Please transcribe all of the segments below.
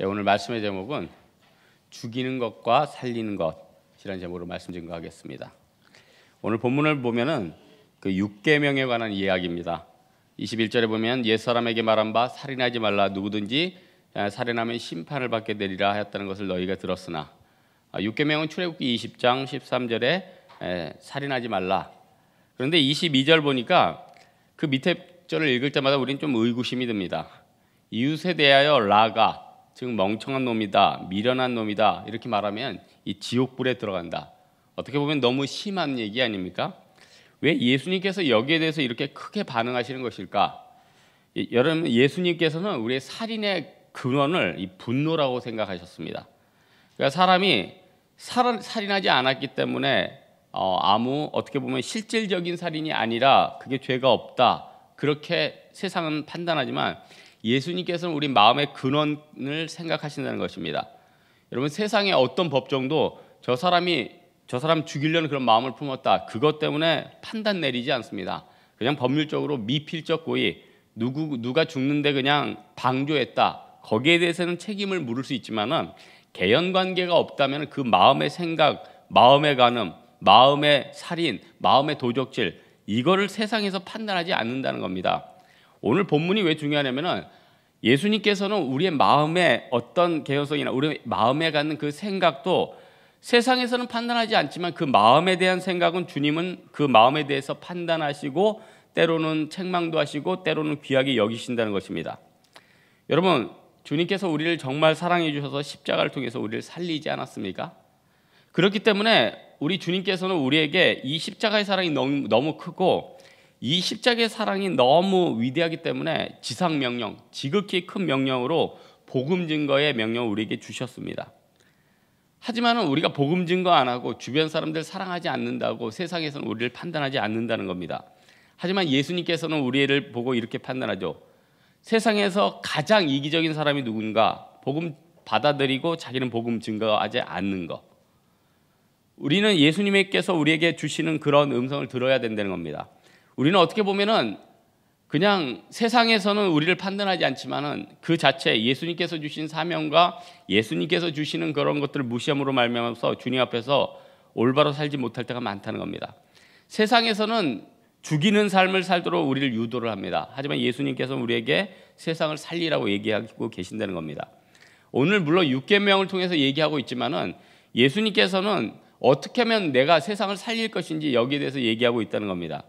예, 오늘 말씀의 제목은 죽이는 것과 살리는 것이라는 제목으로 말씀 증거하겠습니다. 오늘 본문을 보면은 그 육계명에 관한 이야기입니다. 21절에 보면 옛 사람에게 말한 바 살인하지 말라 누구든지 아, 살인하면 심판을 받게 되리라 하였다는 것을 너희가 들었으나 아, 육계명은 출애굽기 20장 13절에 살인하지 말라. 그런데 22절 보니까 그 밑에 절을 읽을 때마다 우리는 좀 의구심이 듭니다. 이웃에 대하여 라가 지금 멍청한 놈이다, 미련한 놈이다 이렇게 말하면 이 지옥불에 들어간다. 어떻게 보면 너무 심한 얘기 아닙니까? 왜 예수님께서 여기에 대해서 이렇게 크게 반응하시는 것일까? 예, 여러분 예수님께서는 우리의 살인의 근원을 이 분노라고 생각하셨습니다. 그러니까 사람이 살, 살인하지 않았기 때문에 어, 아무 어떻게 보면 실질적인 살인이 아니라 그게 죄가 없다 그렇게 세상은 판단하지만 예수님께서는 우리 마음의 근원을 생각하신다는 것입니다. 여러분 세상의 어떤 법정도 저 사람이 저 사람 죽이려는 그런 마음을 품었다. 그것 때문에 판단 내리지 않습니다. 그냥 법률적으로 미필적 고의 누구 누가 죽는데 그냥 방조했다. 거기에 대해서는 책임을 물을 수 있지만은 개연 관계가 없다면 그 마음의 생각, 마음의 가늠, 마음의 살인, 마음의 도적질 이거를 세상에서 판단하지 않는다는 겁니다. 오늘 본문이 왜 중요하냐면은 예수님께서는 우리의 마음에 어떤 개연성이나 우리 마음에 갖는 그 생각도 세상에서는 판단하지 않지만 그 마음에 대한 생각은 주님은 그 마음에 대해서 판단하시고 때로는 책망도 하시고 때로는 귀하게 여기신다는 것입니다. 여러분, 주님께서 우리를 정말 사랑해 주셔서 십자가를 통해서 우리를 살리지 않았습니까? 그렇기 때문에 우리 주님께서는 우리에게 이 십자가의 사랑이 너무, 너무 크고 이 십자가의 사랑이 너무 위대하기 때문에 지상 명령, 지극히 큰 명령으로 복음 증거의 명령을 우리에게 주셨습니다. 하지만 우리가 복음 증거 안 하고 주변 사람들 사랑하지 않는다고 세상에서는 우리를 판단하지 않는다는 겁니다. 하지만 예수님께서는 우리를 보고 이렇게 판단하죠. 세상에서 가장 이기적인 사람이 누군가 복음 받아들이고 자기는 복음 증거하지 않는 것. 우리는 예수님께서 우리에게 주시는 그런 음성을 들어야 된다는 겁니다. 우리는 어떻게 보면은 그냥 세상에서는 우리를 판단하지 않지만은 그 자체 예수님께서 주신 사명과 예수님께서 주시는 그런 것들을 무시함으로 말미암아서 주님 앞에서 올바로 살지 못할 때가 많다는 겁니다. 세상에서는 죽이는 삶을 살도록 우리를 유도를 합니다. 하지만 예수님께서 우리에게 세상을 살리라고 얘기하고 계신다는 겁니다. 오늘 물론 육계명을 통해서 얘기하고 있지만은 예수님께서는 어떻게 하면 내가 세상을 살릴 것인지 여기에 대해서 얘기하고 있다는 겁니다.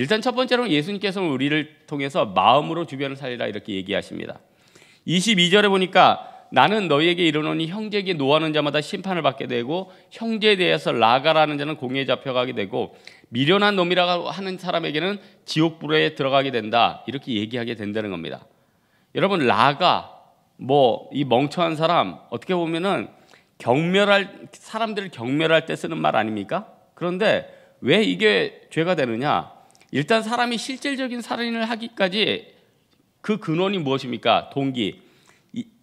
일단 첫 번째로 예수님께서는 우리를 통해서 마음으로 주변을 살리라 이렇게 얘기하십니다. 22절에 보니까 나는 너희에게 이르노니 형제에게 노하는 자마다 심판을 받게 되고 형제에 대해서 라가라는 자는 공에 잡혀가게 되고 미련한 놈이라고 하는 사람에게는 지옥불에 들어가게 된다 이렇게 얘기하게 된다는 겁니다. 여러분 라가 뭐 이 멍청한 사람 어떻게 보면은 경멸할 사람들을 경멸할 때 쓰는 말 아닙니까? 그런데 왜 이게 죄가 되느냐? 일단 사람이 실질적인 살인을 하기까지 그 근원이 무엇입니까? 동기.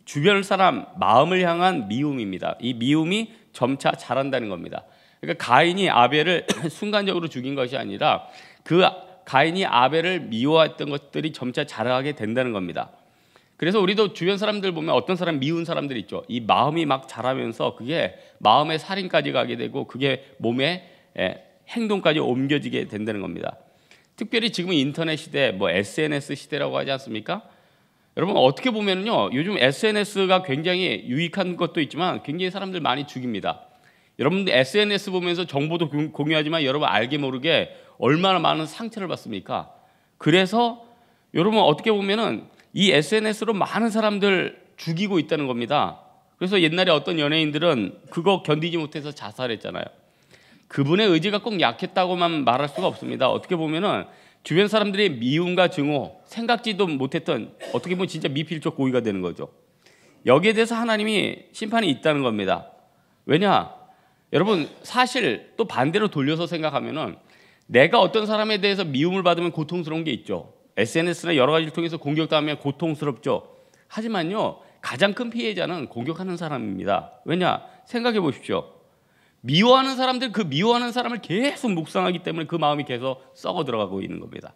주변 사람 마음을 향한 미움입니다. 이 미움이 점차 자란다는 겁니다. 그러니까 가인이 아벨을 순간적으로 죽인 것이 아니라 그 가인이 아벨을 미워했던 것들이 점차 자라게 된다는 겁니다. 그래서 우리도 주변 사람들 보면 어떤 사람 미운 사람들 있죠. 이 마음이 막 자라면서 그게 마음의 살인까지 가게 되고 그게 몸에 예, 행동까지 옮겨지게 된다는 겁니다. 특별히 지금 인터넷 시대, 뭐 SNS 시대라고 하지 않습니까? 여러분 어떻게 보면요 요즘 SNS가 굉장히 유익한 것도 있지만 굉장히 사람들 많이 죽입니다. 여러분들 SNS 보면서 정보도 공유하지만 여러분 알게 모르게 얼마나 많은 상처를 받습니까? 그래서 여러분 어떻게 보면은 이 SNS로 많은 사람들 죽이고 있다는 겁니다. 그래서 옛날에 어떤 연예인들은 그거 견디지 못해서 자살했잖아요. 그분의 의지가 꼭 약했다고만 말할 수가 없습니다. 어떻게 보면은 주변 사람들의 미움과 증오, 생각지도 못했던 어떻게 보면 진짜 미필적 고의가 되는 거죠. 여기에 대해서 하나님이 심판이 있다는 겁니다. 왜냐? 여러분 사실 또 반대로 돌려서 생각하면은 내가 어떤 사람에 대해서 미움을 받으면 고통스러운 게 있죠. SNS나 여러 가지를 통해서 공격당하면 고통스럽죠. 하지만요 가장 큰 피해자는 공격하는 사람입니다. 왜냐? 생각해 보십시오. 미워하는 사람들 그 미워하는 사람을 계속 묵상하기 때문에 그 마음이 계속 썩어 들어가고 있는 겁니다.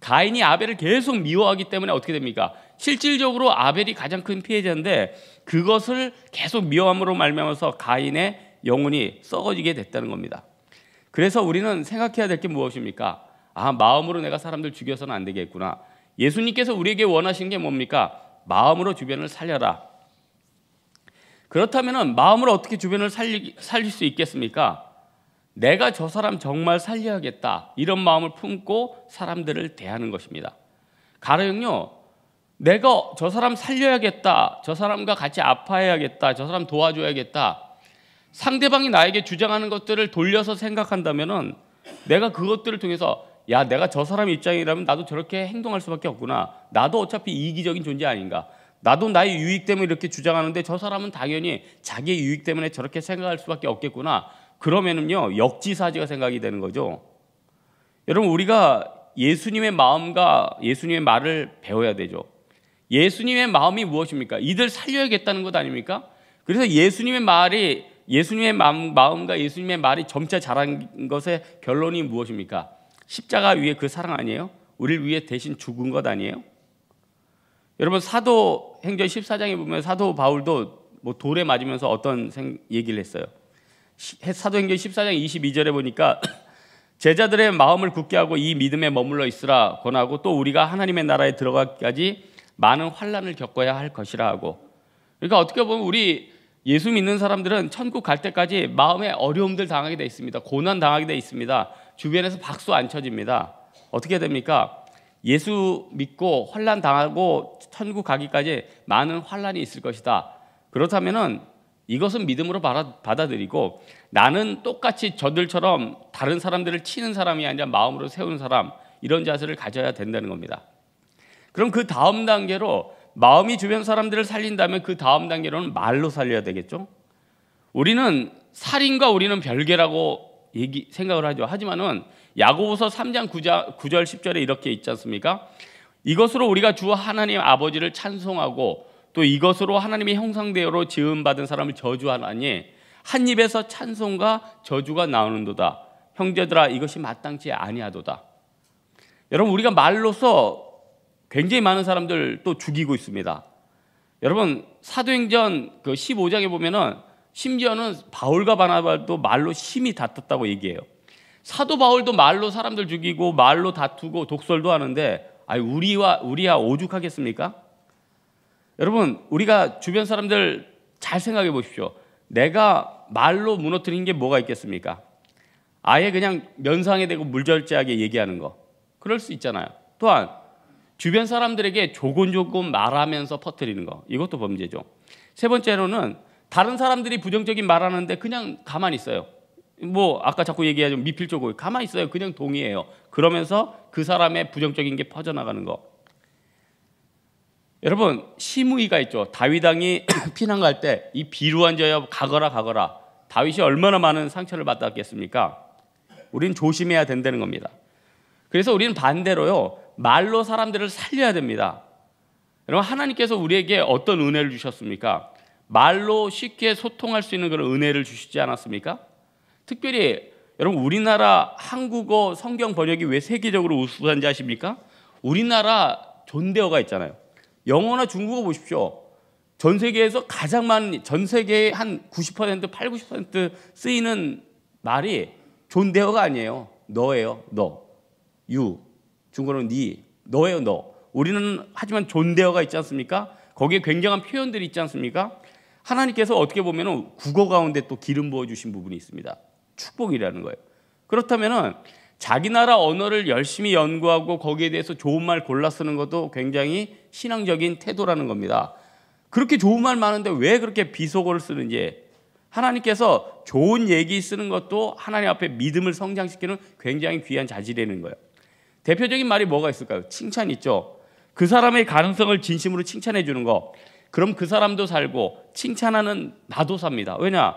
가인이 아벨을 계속 미워하기 때문에 어떻게 됩니까? 실질적으로 아벨이 가장 큰 피해자인데 그것을 계속 미워함으로 말미암아서 가인의 영혼이 썩어지게 됐다는 겁니다. 그래서 우리는 생각해야 될 게 무엇입니까? 아, 마음으로 내가 사람들 죽여서는 안 되겠구나. 예수님께서 우리에게 원하신 게 뭡니까? 마음으로 주변을 살려라. 그렇다면 마음을 어떻게 주변을 살리, 살릴 수 있겠습니까? 내가 저 사람 정말 살려야겠다 이런 마음을 품고 사람들을 대하는 것입니다. 가령요, 내가 저 사람 살려야겠다, 저 사람과 같이 아파야겠다, 해저 사람 도와줘야겠다. 상대방이 나에게 주장하는 것들을 돌려서 생각한다면 내가 그것들을 통해서 야 내가 저 사람 입장이라면 나도 저렇게 행동할 수밖에 없구나. 나도 어차피 이기적인 존재 아닌가. 나도 나의 유익 때문에 이렇게 주장하는데 저 사람은 당연히 자기의 유익 때문에 저렇게 생각할 수밖에 없겠구나. 그러면은요 역지사지가 생각이 되는 거죠. 여러분 우리가 예수님의 마음과 예수님의 말을 배워야 되죠. 예수님의 마음이 무엇입니까? 이들 살려야겠다는 것 아닙니까? 그래서 예수님의 말이 예수님의 마음, 과 예수님의 말이 점차 자란 것의 결론이 무엇입니까? 십자가 위에 그 사랑 아니에요? 우리를 위해 대신 죽은 것 아니에요? 여러분 사도 행전 14장에 보면 사도 바울도 뭐 돌에 맞으면서 어떤 생, 얘기를 했어요. 사도행전 14장 22절에 보니까 제자들의 마음을 굳게 하고 이 믿음에 머물러 있으라 권하고 또 우리가 하나님의 나라에 들어가기까지 많은 환란을 겪어야 할 것이라 하고 그러니까 어떻게 보면 우리 예수 믿는 사람들은 천국 갈 때까지 마음에 어려움들 당하게 돼 있습니다. 고난 당하게 돼 있습니다. 주변에서 박수 안 쳐집니다. 어떻게 됩니까? 예수 믿고 환란 당하고 천국 가기까지 많은 환란이 있을 것이다. 그렇다면은 이것은 믿음으로 받아들이고 나는 똑같이 저들처럼 다른 사람들을 치는 사람이 아니라 마음으로 세우는 사람 이런 자세를 가져야 된다는 겁니다. 그럼 그 다음 단계로 마음이 주변 사람들을 살린다면 그 다음 단계로는 말로 살려야 되겠죠. 우리는 살인과 우리는 별개라고 얘기 생각을 하죠. 하지만은 야고보서 3장 9절, 9절 10절에 이렇게 있지 않습니까? 이것으로 우리가 주 하나님 아버지를 찬송하고 또 이것으로 하나님의 형상대로 지음받은 사람을 저주하나니 한 입에서 찬송과 저주가 나오는도다. 형제들아 이것이 마땅치 아니하도다. 여러분 우리가 말로서 굉장히 많은 사람들 또 죽이고 있습니다. 여러분 사도행전 그 15장에 보면은 심지어는 바울과 바나바도 말로 심히 다퉜다고 얘기해요. 사도 바울도 말로 사람들 죽이고 말로 다투고 독설도 하는데 아니 우리와 우리야 오죽하겠습니까? 여러분 우리가 주변 사람들 잘 생각해 보십시오. 내가 말로 무너뜨린 게 뭐가 있겠습니까? 아예 그냥 면상에 대고 물절제하게 얘기하는 거. 그럴 수 있잖아요. 또한 주변 사람들에게 조곤조곤 말하면서 퍼뜨리는 거. 이것도 범죄죠. 세 번째로는 다른 사람들이 부정적인 말하는데 그냥 가만히 있어요. 뭐 아까 자꾸 얘기하죠 미필적으로 가만히 있어요 그냥 동의해요 그러면서 그 사람의 부정적인 게 퍼져나가는 거 여러분 심의가 있죠 다윗왕이 피난 갈 때 이 비루한 자여 가거라 가거라 다윗이 얼마나 많은 상처를 받았겠습니까 우리는 조심해야 된다는 겁니다 그래서 우리는 반대로요 말로 사람들을 살려야 됩니다 여러분 하나님께서 우리에게 어떤 은혜를 주셨습니까 말로 쉽게 소통할 수 있는 그런 은혜를 주시지 않았습니까 특별히 여러분 우리나라 한국어 성경 번역이 왜 세계적으로 우수한지 아십니까? 우리나라 존대어가 있잖아요. 영어나 중국어 보십시오. 전 세계에서 가장 많은 전 세계의 한 90%, 8, 90% 쓰이는 말이 존대어가 아니에요. 너예요. 너. 유. 중국어는 니. 너예요. 너. 우리는 하지만 존대어가 있지 않습니까? 거기에 굉장한 표현들이 있지 않습니까? 하나님께서 어떻게 보면 국어 가운데 또 기름 부어 주신 부분이 있습니다. 축복이라는 거예요. 그렇다면은 자기 나라 언어를 열심히 연구하고 거기에 대해서 좋은 말 골라 쓰는 것도 굉장히 신앙적인 태도라는 겁니다. 그렇게 좋은 말 많은데 왜 그렇게 비속어를 쓰는지 하나님께서 좋은 얘기 쓰는 것도 하나님 앞에 믿음을 성장시키는 굉장히 귀한 자질이라는 거예요. 대표적인 말이 뭐가 있을까요? 칭찬 있죠. 그 사람의 가능성을 진심으로 칭찬해 주는 거. 그럼 그 사람도 살고 칭찬하는 나도 삽니다. 왜냐?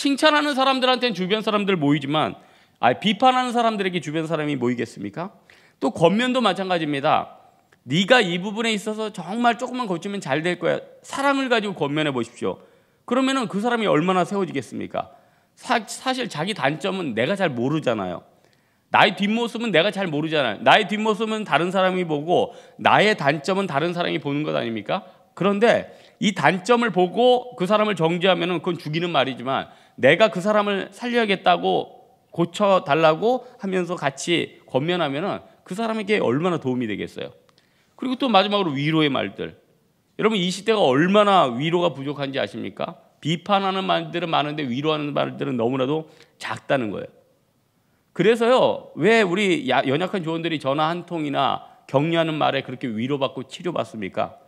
칭찬하는 사람들한테는 주변 사람들 모이지만 아 비판하는 사람들에게 주변 사람이 모이겠습니까? 또 겉면도 마찬가지입니다. 네가 이 부분에 있어서 정말 조금만 고치면 잘 될 거야. 사랑을 가지고 겉면해 보십시오. 그러면은 그 사람이 얼마나 세워지겠습니까? 사, 사실 자기 단점은 내가 잘 모르잖아요. 나의 뒷모습은 내가 잘 모르잖아요. 나의 뒷모습은 다른 사람이 보고 나의 단점은 다른 사람이 보는 것 아닙니까? 그런데 이 단점을 보고 그 사람을 정죄하면 그건 죽이는 말이지만 내가 그 사람을 살려야겠다고 고쳐달라고 하면서 같이 권면하면 그 사람에게 얼마나 도움이 되겠어요. 그리고 또 마지막으로 위로의 말들. 여러분 이 시대가 얼마나 위로가 부족한지 아십니까? 비판하는 말들은 많은데 위로하는 말들은 너무나도 작다는 거예요. 그래서요, 왜 우리 연약한 조언들이 전화 한 통이나 격려하는 말에 그렇게 위로받고 치료받습니까?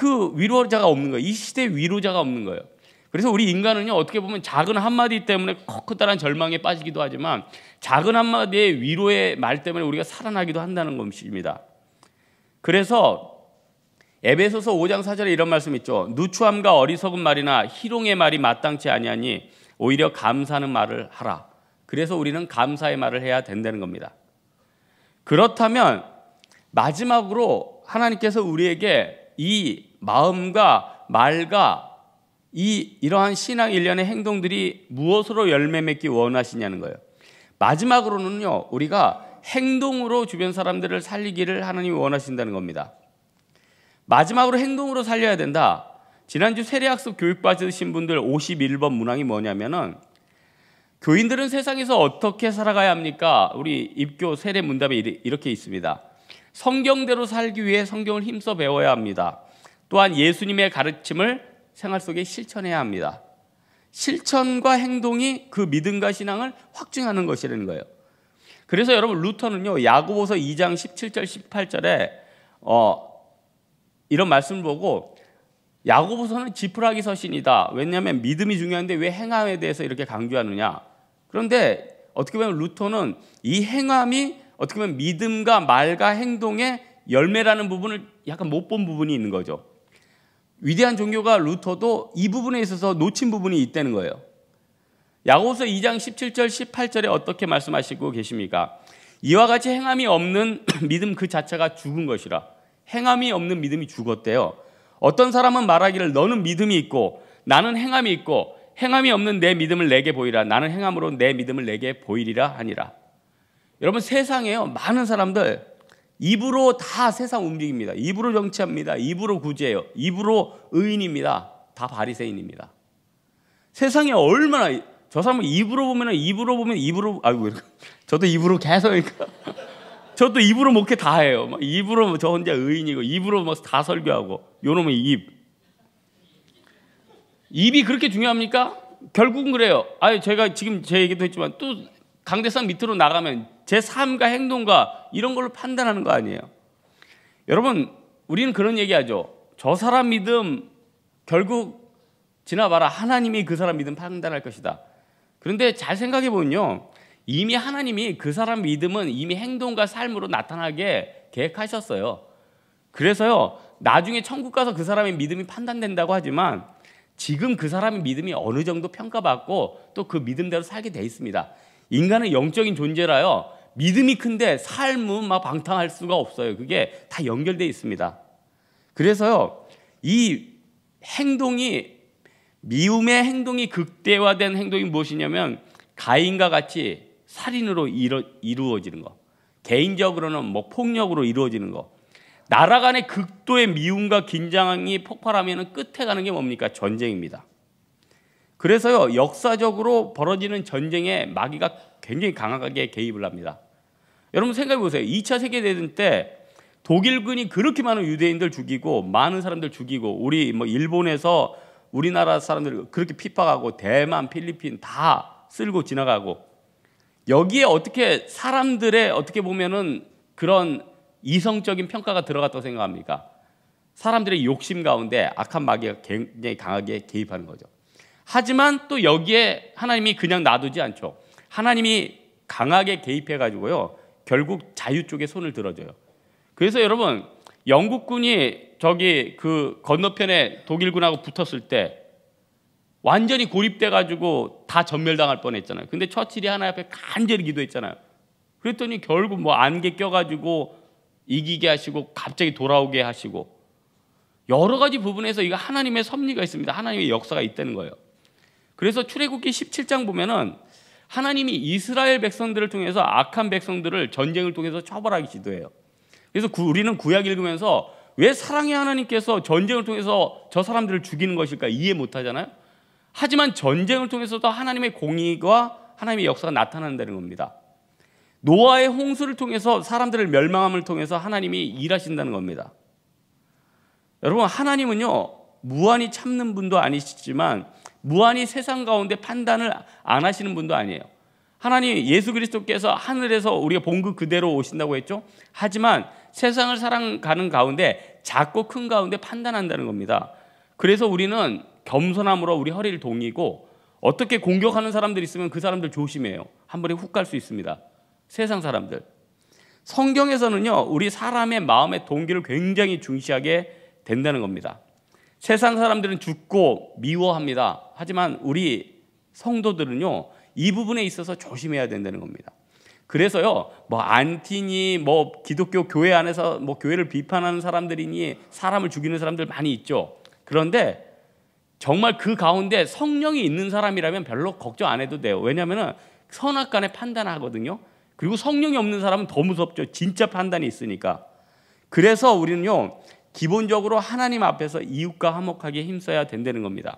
그 위로자가 없는 거예요. 이 시대에 위로자가 없는 거예요. 그래서 우리 인간은요 어떻게 보면 작은 한마디 때문에 커다란 절망에 빠지기도 하지만 작은 한마디의 위로의 말 때문에 우리가 살아나기도 한다는 것입니다. 그래서 에베소서 5장 4절에 이런 말씀 있죠. 누추함과 어리석은 말이나 희롱의 말이 마땅치 아니하니 오히려 감사하는 말을 하라. 그래서 우리는 감사의 말을 해야 된다는 겁니다. 그렇다면 마지막으로 하나님께서 우리에게 이 마음과 말과 이 이러한 신앙 일련의 행동들이 무엇으로 열매 맺기 원하시냐는 거예요. 마지막으로는요. 우리가 행동으로 주변 사람들을 살리기를 하나님이 원하신다는 겁니다. 마지막으로 행동으로 살려야 된다. 지난주 세례학습 교육 받으신 분들 51번 문항이 뭐냐면은 교인들은 세상에서 어떻게 살아가야 합니까? 우리 입교 세례 문답에 이렇게 있습니다. 성경대로 살기 위해 성경을 힘써 배워야 합니다. 또한 예수님의 가르침을 생활 속에 실천해야 합니다. 실천과 행동이 그 믿음과 신앙을 확증하는 것이라는 거예요. 그래서 여러분 루터는요 야고보서 2장 17절 18절에 어, 이런 말씀을 보고 야고보서는 지푸라기 서신이다. 왜냐하면 믿음이 중요한데 왜 행함에 대해서 이렇게 강조하느냐. 그런데 어떻게 보면 루터는 이 행함이 어떻게 보면 믿음과 말과 행동의 열매라는 부분을 약간 못 본 부분이 있는 거죠. 위대한 종교가 루터도 이 부분에 있어서 놓친 부분이 있다는 거예요. 야고보서 2장 17절 18절에 어떻게 말씀하시고 계십니까? 이와 같이 행함이 없는 믿음 그 자체가 죽은 것이라. 행함이 없는 믿음이 죽었대요. 어떤 사람은 말하기를 너는 믿음이 있고 나는 행함이 있고 행함이 없는 내 믿음을 내게 보이라. 나는 행함으로 내 믿음을 내게 보이리라 하니라. 여러분 세상에요. 많은 사람들 입으로 다 세상 움직입니다. 입으로 정치합니다. 입으로 구제해요. 입으로 의인입니다. 다 바리새인입니다. 세상에 얼마나 저 사람은 입으로 보면 입으로 보면 입으로 아이고 저도 입으로 계속 니까 저도 입으로 목회 뭐 다 해요. 막 입으로 뭐 저 혼자 의인이고 입으로 막다 뭐 설교하고 요놈의 입. 입이 그렇게 중요합니까? 결국은 그래요. 아, 제가 지금 제 얘기도 했지만 또 강대상 밑으로 나가면 제 삶과 행동과 이런 걸로 판단하는 거 아니에요. 여러분, 우리는 그런 얘기하죠. 저 사람 믿음 결국 지나봐라 하나님이 그 사람 믿음 판단할 것이다. 그런데 잘 생각해 보면요. 이미 하나님이 그 사람 믿음은 이미 행동과 삶으로 나타나게 계획하셨어요. 그래서요. 나중에 천국 가서 그 사람의 믿음이 판단된다고 하지만 지금 그 사람의 믿음이 어느 정도 평가받고 또 그 믿음대로 살게 돼 있습니다. 인간은 영적인 존재라요. 믿음이 큰데 삶은 막 방탕할 수가 없어요. 그게 다 연결돼 있습니다. 그래서요. 이 행동이 미움의 행동이 극대화된 행동이 무엇이냐면 가인과 같이 살인으로 이루어지는 거. 개인적으로는 뭐 폭력으로 이루어지는 거. 나라 간의 극도의 미움과 긴장이 폭발하면 끝에 가는 게 뭡니까? 전쟁입니다. 그래서요, 역사적으로 벌어지는 전쟁에 마귀가 굉장히 강하게 개입을 합니다. 여러분 생각해 보세요. 2차 세계대전 때 독일군이 그렇게 많은 유대인들 죽이고 많은 사람들 죽이고 우리 뭐 일본에서 우리나라 사람들 그렇게 핍박하고 대만, 필리핀 다 쓸고 지나가고 여기에 어떻게 사람들의 어떻게 보면은 그런 이성적인 평가가 들어갔다고 생각합니까? 사람들의 욕심 가운데 악한 마귀가 굉장히 강하게 개입하는 거죠. 하지만 또 여기에 하나님이 그냥 놔두지 않죠. 하나님이 강하게 개입해 가지고요. 결국 자유 쪽에 손을 들어줘요. 그래서 여러분 영국군이 저기 그 건너편에 독일군하고 붙었을 때 완전히 고립돼 가지고 다 전멸당할 뻔했잖아요. 근데 처칠이 하나 앞에 간절히 기도했잖아요. 그랬더니 결국 뭐 안개 껴가지고 이기게 하시고 갑자기 돌아오게 하시고 여러 가지 부분에서 이거 하나님의 섭리가 있습니다. 하나님의 역사가 있다는 거예요. 그래서 출애굽기 17장 보면은 하나님이 이스라엘 백성들을 통해서 악한 백성들을 전쟁을 통해서 처벌하기 시도해요. 그래서 우리는 구약 읽으면서 왜 사랑의 하나님께서 전쟁을 통해서 저 사람들을 죽이는 것일까 이해 못 하잖아요. 하지만 전쟁을 통해서도 하나님의 공의와 하나님의 역사가 나타난다는 겁니다. 노아의 홍수를 통해서 사람들을 멸망함을 통해서 하나님이 일하신다는 겁니다. 여러분 하나님은요 무한히 참는 분도 아니시지만 무한히 세상 가운데 판단을 안 하시는 분도 아니에요. 하나님 예수 그리스도께서 하늘에서 우리가 본 그 그대로 오신다고 했죠. 하지만 세상을 살아가는 가운데 작고 큰 가운데 판단한다는 겁니다. 그래서 우리는 겸손함으로 우리 허리를 동이고 어떻게 공격하는 사람들 있으면 그 사람들 조심해요. 한 번에 훅 갈 수 있습니다. 세상 사람들. 성경에서는요, 우리 사람의 마음의 동기를 굉장히 중시하게 된다는 겁니다. 세상 사람들은 죽고 미워합니다. 하지만 우리 성도들은요, 이 부분에 있어서 조심해야 된다는 겁니다. 그래서요, 뭐 안티니, 뭐 기독교 교회 안에서 뭐 교회를 비판하는 사람들이니 사람을 죽이는 사람들 많이 있죠. 그런데 정말 그 가운데 성령이 있는 사람이라면 별로 걱정 안 해도 돼요. 왜냐하면 선악 간의 판단하거든요. 그리고 성령이 없는 사람은 더 무섭죠. 진짜 판단이 있으니까. 그래서 우리는요, 기본적으로 하나님 앞에서 이웃과 화목하게 힘써야 된다는 겁니다.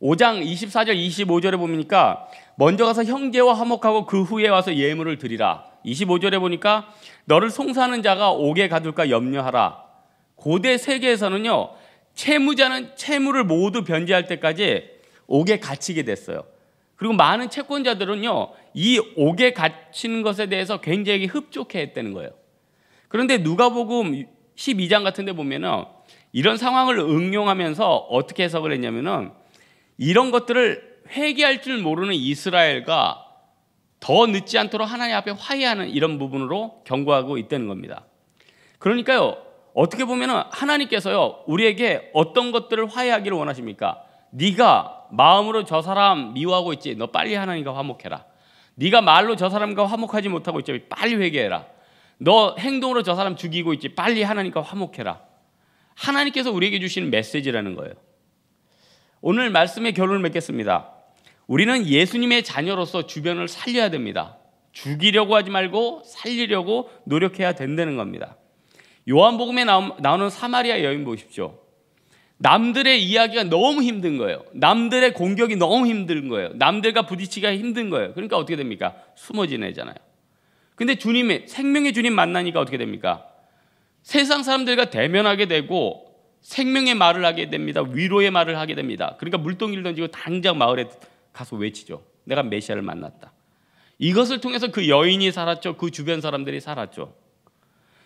5장 24절 25절에 보니까 먼저 가서 형제와 화목하고 그 후에 와서 예물을 드리라. 25절에 보니까 너를 송사하는 자가 옥에 가둘까 염려하라. 고대 세계에서는요. 채무자는 채무를 모두 변제할 때까지 옥에 갇히게 됐어요. 그리고 많은 채권자들은요. 이 옥에 갇히는 것에 대해서 굉장히 흡족해 했다는 거예요. 그런데 누가복음 12장 같은 데 보면은 이런 상황을 응용하면서 어떻게 해석을 했냐면은 이런 것들을 회개할 줄 모르는 이스라엘과 더 늦지 않도록 하나님 앞에 화해하는 이런 부분으로 경고하고 있다는 겁니다. 그러니까요. 어떻게 보면은 하나님께서요. 우리에게 어떤 것들을 화해하기를 원하십니까? 네가 마음으로 저 사람 미워하고 있지. 너 빨리 하나님과 화목해라. 네가 말로 저 사람과 화목하지 못하고 있지. 빨리 회개해라. 너 행동으로 저 사람 죽이고 있지. 빨리 하나님과 화목해라. 하나님께서 우리에게 주시는 메시지라는 거예요. 오늘 말씀의 결론을 맺겠습니다. 우리는 예수님의 자녀로서 주변을 살려야 됩니다. 죽이려고 하지 말고 살리려고 노력해야 된다는 겁니다. 요한복음에 나오는 사마리아 여인 보십시오. 남들의 이야기가 너무 힘든 거예요. 남들의 공격이 너무 힘든 거예요. 남들과 부딪히기가 힘든 거예요. 그러니까 어떻게 됩니까? 숨어 지내잖아요. 근데 주님의 생명의 주님 만나니까 어떻게 됩니까? 세상 사람들과 대면하게 되고 생명의 말을 하게 됩니다. 위로의 말을 하게 됩니다. 그러니까 물동이를 던지고 당장 마을에 가서 외치죠. 내가 메시아를 만났다. 이것을 통해서 그 여인이 살았죠. 그 주변 사람들이 살았죠.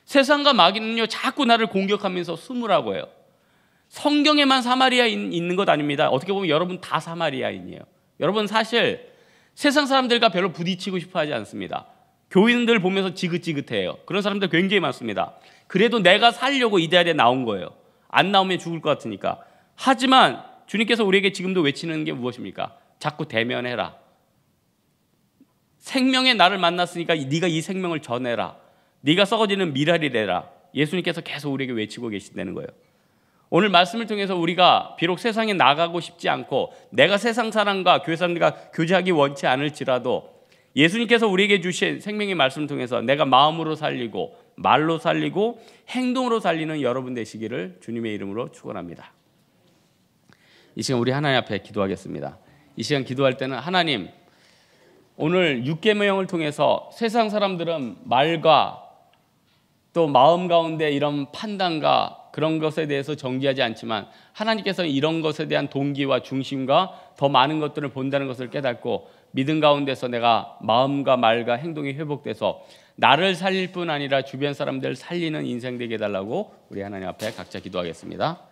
세상과 마귀는요, 자꾸 나를 공격하면서 숨으라고 해요. 성경에만 사마리아인 있는 것 아닙니다. 어떻게 보면 여러분 다 사마리아인이에요. 여러분 사실 세상 사람들과 별로 부딪히고 싶어 하지 않습니다. 교인들 보면서 지긋지긋해요. 그런 사람들 굉장히 많습니다. 그래도 내가 살려고 이 자리에 나온 거예요. 안 나오면 죽을 것 같으니까. 하지만 주님께서 우리에게 지금도 외치는 게 무엇입니까? 자꾸 대면해라. 생명의 나를 만났으니까 네가 이 생명을 전해라. 네가 썩어지는 미랄이 되라. 예수님께서 계속 우리에게 외치고 계신다는 거예요. 오늘 말씀을 통해서 우리가 비록 세상에 나가고 싶지 않고 내가 세상 사람과 교회 사람들과 교제하기 원치 않을지라도 예수님께서 우리에게 주신 생명의 말씀을 통해서 내가 마음으로 살리고 말로 살리고 행동으로 살리는 여러분 되시기를 주님의 이름으로 축원합니다. 이 시간 우리 하나님 앞에 기도하겠습니다. 이 시간 기도할 때는 하나님 오늘 육계명을 통해서 세상 사람들은 말과 또 마음 가운데 이런 판단과 그런 것에 대해서 정지하지 않지만 하나님께서 이런 것에 대한 동기와 중심과 더 많은 것들을 본다는 것을 깨닫고 믿음 가운데서 내가 마음과 말과 행동이 회복돼서 나를 살릴 뿐 아니라 주변 사람들 을 살리는 인생 되게 해달라고 우리 하나님 앞에 각자 기도하겠습니다.